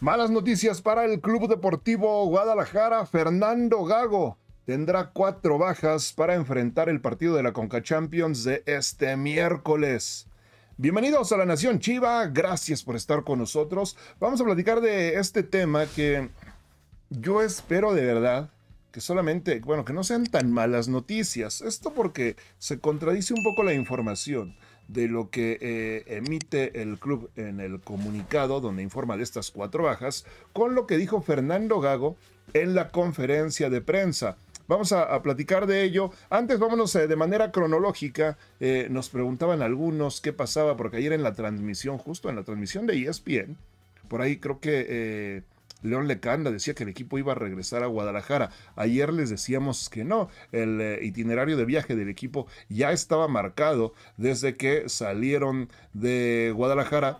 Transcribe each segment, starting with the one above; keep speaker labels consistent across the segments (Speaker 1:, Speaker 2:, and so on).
Speaker 1: Malas noticias para el Club Deportivo Guadalajara. Fernando Gago tendrá cuatro bajas para enfrentar el partido de la Conca Champions de este miércoles. Bienvenidos a la Nación Chiva, gracias por estar con nosotros. Vamos a platicar de este tema que yo espero de verdad solamente, bueno, que no sean tan malas noticias. Esto porque se contradice un poco la información de lo que eh, emite el club en el comunicado donde informa de estas cuatro bajas, con lo que dijo Fernando Gago en la conferencia de prensa. Vamos a, platicar de ello. Antes vámonos eh, de manera cronológica. Eh, nos preguntaban algunos qué pasaba, porque ayer en la transmisión, justo en la transmisión de ESPN, por ahí creo que León Lecanda decía que el equipo iba a regresar a Guadalajara. Ayer les decíamos que no. El eh, itinerario de viaje del equipo ya estaba marcado desde que salieron de Guadalajara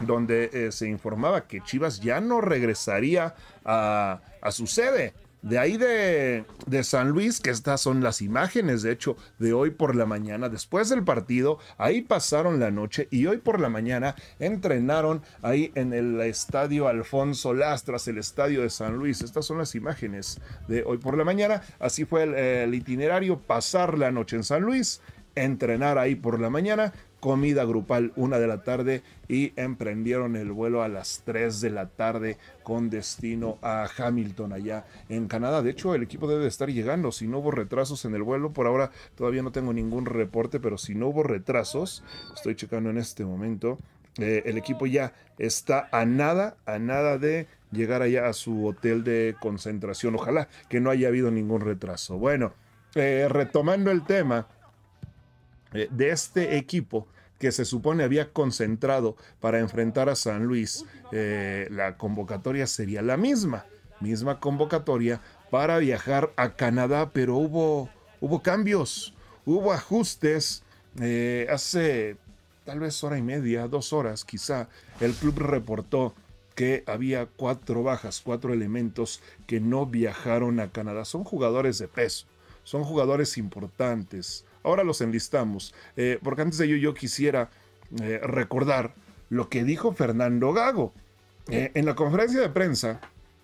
Speaker 1: donde eh, se informaba que Chivas ya no regresaría a su sede de ahí de, San Luis, que estas son las imágenes, de hecho, de hoy por la mañana, después del partido, ahí pasaron la noche y hoy por la mañana entrenaron ahí en el estadio Alfonso Lastras, el estadio de San Luis. Estas son las imágenes de hoy por la mañana. Así fue el itinerario, pasar la noche en San Luis, entrenar ahí por la mañana comida grupal una de la tarde y emprendieron el vuelo a las 3 de la tarde con destino a Hamilton allá en Canadá. De hecho, el equipo debe estar llegando. Si no hubo retrasos en el vuelo, por ahora todavía no tengo ningún reporte, pero si no hubo retrasos, estoy checando en este momento. Eh, el equipo ya está a nada, a nada de llegar allá a su hotel de concentración. Ojalá que no haya habido ningún retraso. Bueno, eh, retomando el tema, eh, de este equipo que se supone había concentrado para enfrentar a San Luis, eh, la convocatoria sería la misma, misma convocatoria para viajar a Canadá, pero hubo, hubo cambios, hubo ajustes. Eh, hace tal vez hora y media, dos horas quizá, el club reportó que había cuatro bajas, cuatro elementos que no viajaron a Canadá. Son jugadores de peso, son jugadores importantes, Ahora los enlistamos, eh, porque antes de ello yo quisiera eh, recordar lo que dijo Fernando Gago. Eh, en la conferencia de prensa,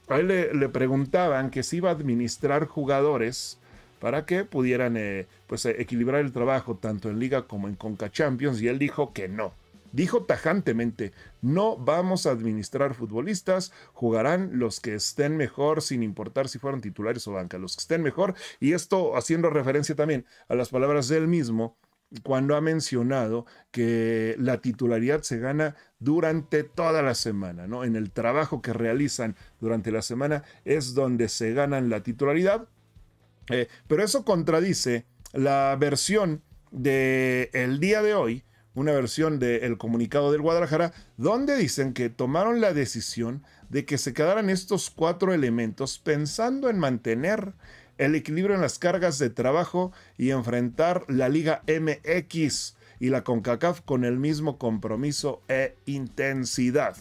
Speaker 1: a él le, preguntaban que si iba a administrar jugadores para que pudieran pues, equilibrar el trabajo tanto en liga como en Conca Champions y él dijo que no dijo tajantemente, no vamos a administrar futbolistas, jugarán los que estén mejor, sin importar si fueron titulares o banca, los que estén mejor, y esto haciendo referencia también a las palabras del mismo cuando ha mencionado que la titularidad se gana durante toda la semana, ¿no? En el trabajo que realizan durante la semana es donde se ganan la titularidad, eh, pero eso contradice la versión del el día de hoy, una versión del comunicado del Guadalajara, donde dicen que tomaron la decisión de que se quedaran estos cuatro elementos pensando en mantener el equilibrio en las cargas de trabajo y enfrentar la Liga MX y la CONCACAF con el mismo compromiso e intensidad.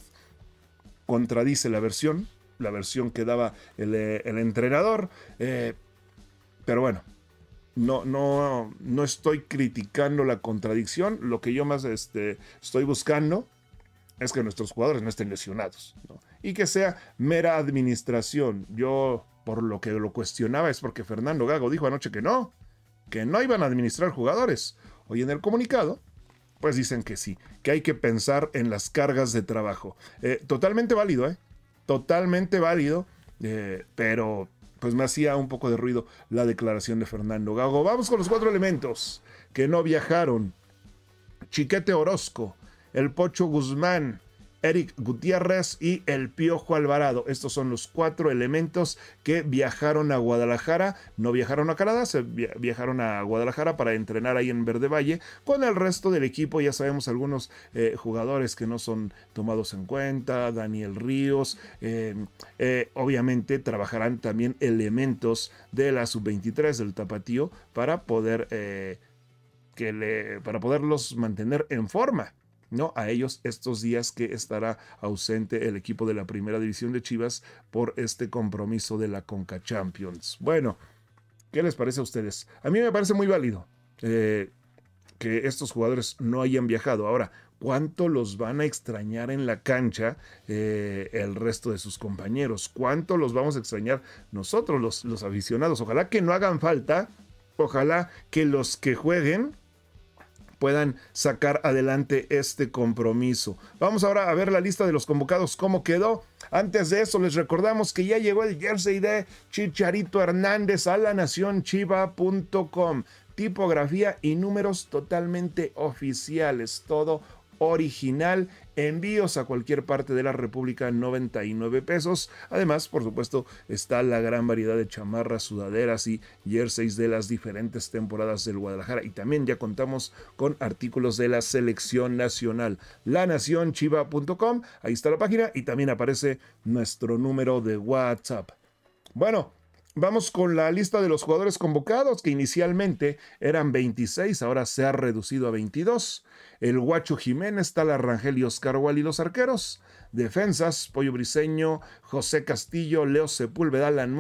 Speaker 1: Contradice la versión, la versión que daba el, eh, entrenador, eh, pero bueno, no, no, no estoy criticando la contradicción. Lo que yo más este, estoy buscando es que nuestros jugadores no estén lesionados y que sea mera administración. Yo, por lo que lo cuestionaba, es porque Fernando Gago dijo anoche que no, que no iban a administrar jugadores. Hoy en el comunicado, pues dicen que sí, que hay que pensar en las cargas de trabajo. Eh, totalmente válido, ¿eh? Totalmente válido, eh, pero pues me hacía un poco de ruido la declaración de Fernando Gago. Vamos con los cuatro elementos que no viajaron. Chiquete Orozco, el Pocho Guzmán, Eric Gutiérrez y el Piojo Alvarado. Estos son los cuatro elementos que viajaron a Guadalajara. No viajaron a Canadá, se viajaron a Guadalajara para entrenar ahí en Verde Valle. Con el resto del equipo, ya sabemos algunos eh, jugadores que no son tomados en cuenta. Daniel Ríos. Em, eh, obviamente trabajarán también elementos de la sub-23 del Tapatío para poder... Eh, que le, para poderlos mantener en forma. ¿no? A ellos estos días que estará ausente el equipo de la primera división de Chivas por este compromiso de la Conca Champions. Bueno, ¿qué les parece a ustedes? A mí me parece muy válido eh, que estos jugadores no hayan viajado. Ahora, cuánto los van a extrañar en la cancha eh, el resto de sus compañeros, cuánto los vamos a extrañar nosotros los, los aficionados. Ojalá que no hagan falta, ojalá que los que jueguen puedan sacar adelante este compromiso. Vamos ahora a ver la lista de los convocados, cómo quedó. Antes de eso, les recordamos que ya llegó el jersey de Chicharito Hernández a la nación Chiva.com. Tipografía y números totalmente oficiales, todo original. Envíos a cualquier parte de la República 99 pesos. Además, por supuesto, está la gran variedad de chamarras, sudaderas y jerseys de las diferentes temporadas del Guadalajara. Y también ya contamos con artículos de la selección nacional. Lanacionchiva.com. Ahí está la página y también aparece nuestro número de WhatsApp. Bueno, Vamos con la lista de los jugadores convocados, que inicialmente eran 26, ahora se ha reducido a 22. El Guacho Jiménez, Tal Rangel y Oscar los arqueros. Defensas, Pollo Briseño, José Castillo, Leo Sepúlveda, Alan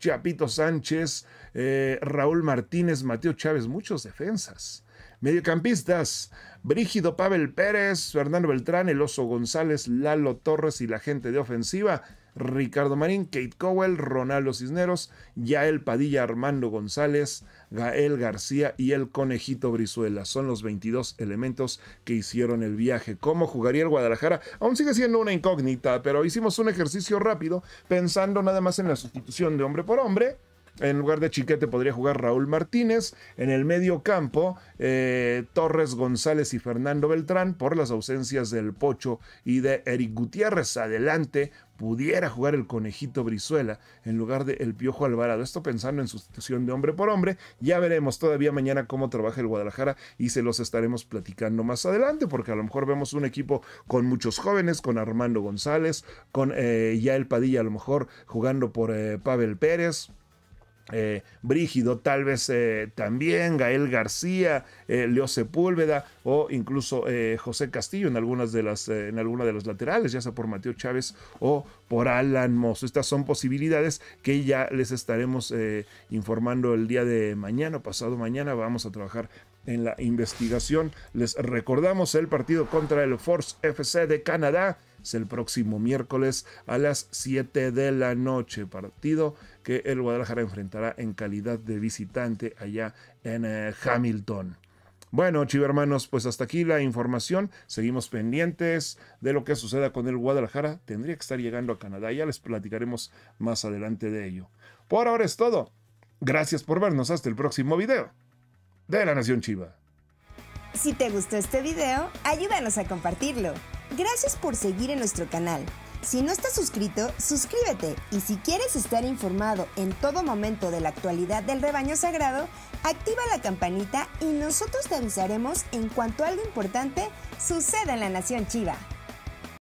Speaker 1: Chapito Sánchez, eh, Raúl Martínez, Mateo Chávez, muchos defensas. Mediocampistas, Brígido Pavel Pérez, Fernando Beltrán, Eloso González, Lalo Torres y la gente de ofensiva. Ricardo Marín, Kate Cowell, Ronaldo Cisneros, Yael Padilla, Armando González, Gael García y el Conejito Brizuela. Son los 22 elementos que hicieron el viaje. ¿Cómo jugaría el Guadalajara? Aún sigue siendo una incógnita, pero hicimos un ejercicio rápido pensando nada más en la sustitución de hombre por hombre en lugar de Chiquete podría jugar Raúl Martínez. En el medio campo, eh, Torres González y Fernando Beltrán por las ausencias del Pocho y de Eric Gutiérrez. Adelante pudiera jugar el conejito Brizuela en lugar de el Piojo Alvarado. Esto pensando en sustitución de hombre por hombre. Ya veremos todavía mañana cómo trabaja el Guadalajara y se los estaremos platicando más adelante porque a lo mejor vemos un equipo con muchos jóvenes, con Armando González, con eh, ya el Padilla a lo mejor jugando por eh, Pavel Pérez. Eh, Brígido, tal vez eh, también Gael García, eh, Leo Sepúlveda o incluso José Castillo en algunas de las en de las laterales, ya sea por Mateo Chávez o por Alan Moss. Estas son posibilidades que ya les estaremos informando el día de mañana, pasado mañana vamos a trabajar en la investigación. Les recordamos el partido contra el Force FC de Canadá. Es el próximo miércoles a las 7 de la noche. Partido que el Guadalajara enfrentará en calidad de visitante allá en eh, Hamilton. Bueno, chiva hermanos, pues hasta aquí la información. Seguimos pendientes de lo que suceda con el Guadalajara. Tendría que estar llegando a Canadá. Ya les platicaremos más adelante de ello. Por ahora es todo. Gracias por vernos. Hasta el próximo video de La Nación Chiva. Si te gustó este video, ayúdanos a compartirlo. Gracias por seguir en nuestro canal. Si no estás suscrito, suscríbete y si quieres estar informado en todo momento de la actualidad del rebaño sagrado, activa la campanita y nosotros te avisaremos en cuanto algo importante suceda en la Nación Chiva.